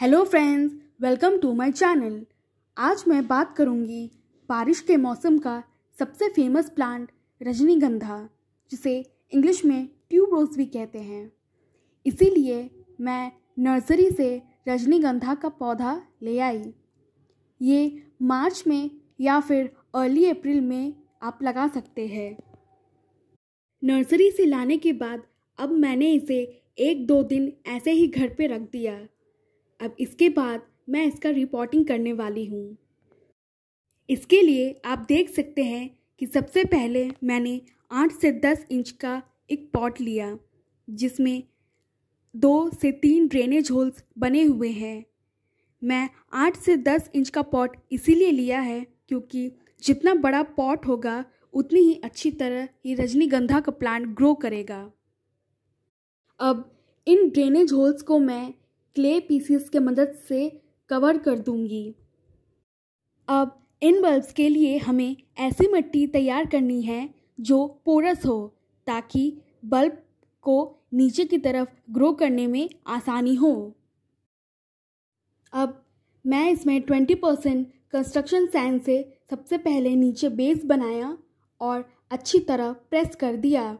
hello friends welcome to my channel आज मैं बात करूंगी बारिश के मौसम का सबसे फेमस प्लांट रजनीगंधा जिसे इंग्लिश में ट्यूब रोज भी कहते हैं इसीलिए मैं नर्सरी से रजनीगंधा का पौधा ले आई ये मार्च में या फिर अर्ली अप्रैल में आप लगा सकते हैं नर्सरी से लाने के बाद अब मैंने इसे एक दो दिन ऐसे ही घर पे रख दिया अब इसके बाद मैं इसका रिपोर्टिंग करने वाली हूँ इसके लिए आप देख सकते हैं कि सबसे पहले मैंने आठ से दस इंच का एक पॉट लिया जिसमें दो से तीन ड्रेनेज होल्स बने हुए हैं मैं आठ से दस इंच का पॉट इसीलिए लिया है क्योंकि जितना बड़ा पॉट होगा उतनी ही अच्छी तरह ये रजनीगंधा का प्लांट ग्रो करेगा अब इन ड्रेनेज होल्स को मैं क्ले पीसीस के मदद से कवर कर दूंगी अब इन बल्ब्स के लिए हमें ऐसी मिट्टी तैयार करनी है जो पोरस हो ताकि बल्ब को नीचे की तरफ ग्रो करने में आसानी हो अब मैं इसमें ट्वेंटी परसेंट कंस्ट्रक्शन सैन से सबसे पहले नीचे बेस बनाया और अच्छी तरह प्रेस कर दिया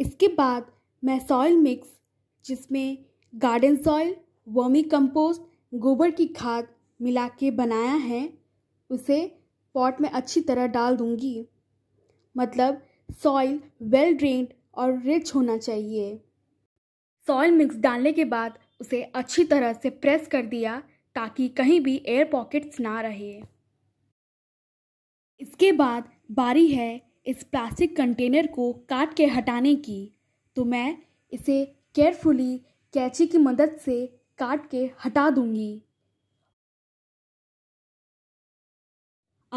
इसके बाद मैं सॉइल मिक्स जिसमें गार्डन सॉइल वर्मी कंपोस्ट गोबर की खाद मिला के बनाया है उसे पॉट में अच्छी तरह डाल दूंगी मतलब सॉइल वेल ड्रेन्ड और रिच होना चाहिए सॉइल मिक्स डालने के बाद उसे अच्छी तरह से प्रेस कर दिया ताकि कहीं भी एयर पॉकेट्स ना रहे इसके बाद बारी है इस प्लास्टिक कंटेनर को काट के हटाने की तो मैं इसे केयरफुली कैची की मदद से काट के हटा दूंगी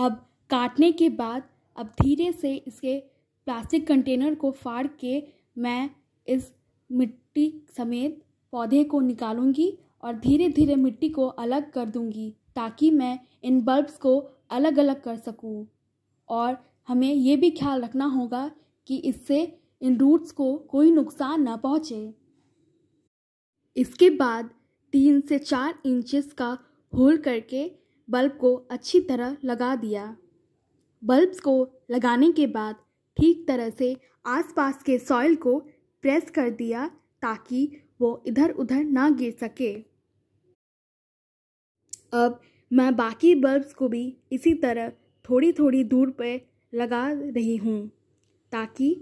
अब काटने के बाद अब धीरे से इसके प्लास्टिक कंटेनर को फाड़ के मैं इस मिट्टी समेत पौधे को निकालूंगी और धीरे धीरे मिट्टी को अलग कर दूंगी ताकि मैं इन बल्ब्स को अलग अलग कर सकूं और हमें ये भी ख्याल रखना होगा कि इससे इन रूट्स को कोई नुकसान ना पहुँचे इसके बाद तीन से चार इंचेस का होल करके बल्ब को अच्छी तरह लगा दिया बल्ब्स को लगाने के बाद ठीक तरह से आसपास के सॉइल को प्रेस कर दिया ताकि वो इधर उधर ना गिर सके अब मैं बाकी बल्ब्स को भी इसी तरह थोड़ी थोड़ी दूर पर लगा रही हूँ ताकि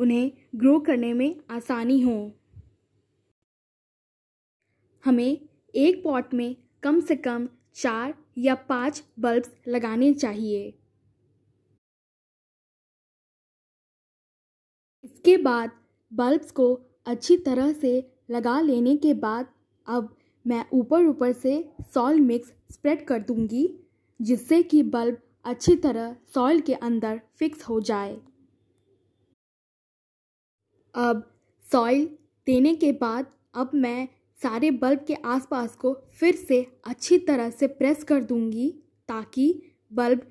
उन्हें ग्रो करने में आसानी हो हमें एक पॉट में कम से कम चार या पाँच बल्ब्स लगाने चाहिए इसके बाद बल्ब्स को अच्छी तरह से लगा लेने के बाद अब मैं ऊपर ऊपर से सॉल मिक्स स्प्रेड कर दूंगी जिससे कि बल्ब अच्छी तरह सॉइल के अंदर फिक्स हो जाए अब सॉइल देने के बाद अब मैं सारे बल्ब के आसपास को फिर से अच्छी तरह से प्रेस कर दूंगी ताकि बल्ब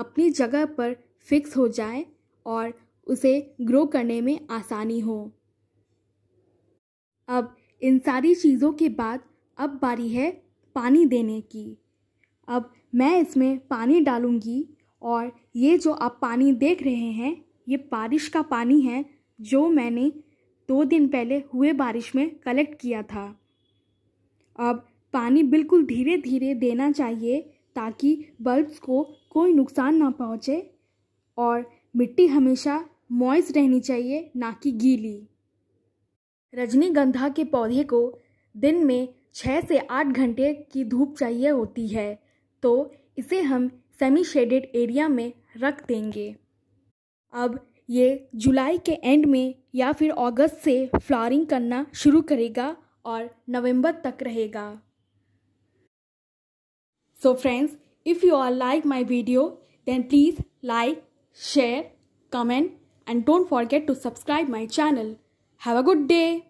अपनी जगह पर फिक्स हो जाए और उसे ग्रो करने में आसानी हो अब इन सारी चीज़ों के बाद अब बारी है पानी देने की अब मैं इसमें पानी डालूंगी और ये जो आप पानी देख रहे हैं ये बारिश का पानी है जो मैंने दो दिन पहले हुए बारिश में कलेक्ट किया था अब पानी बिल्कुल धीरे धीरे देना चाहिए ताकि बल्ब्स को कोई नुकसान ना पहुँचे और मिट्टी हमेशा मॉइस रहनी चाहिए ना कि गीली रजनीगंधा के पौधे को दिन में छः से आठ घंटे की धूप चाहिए होती है तो इसे हम सेमी शेडेड एरिया में रख देंगे अब ये जुलाई के एंड में या फिर अगस्त से फ्लावरिंग करना शुरू करेगा और नवंबर तक रहेगा so friends if you are like my video then please like share comment and don't forget to subscribe my channel have a good day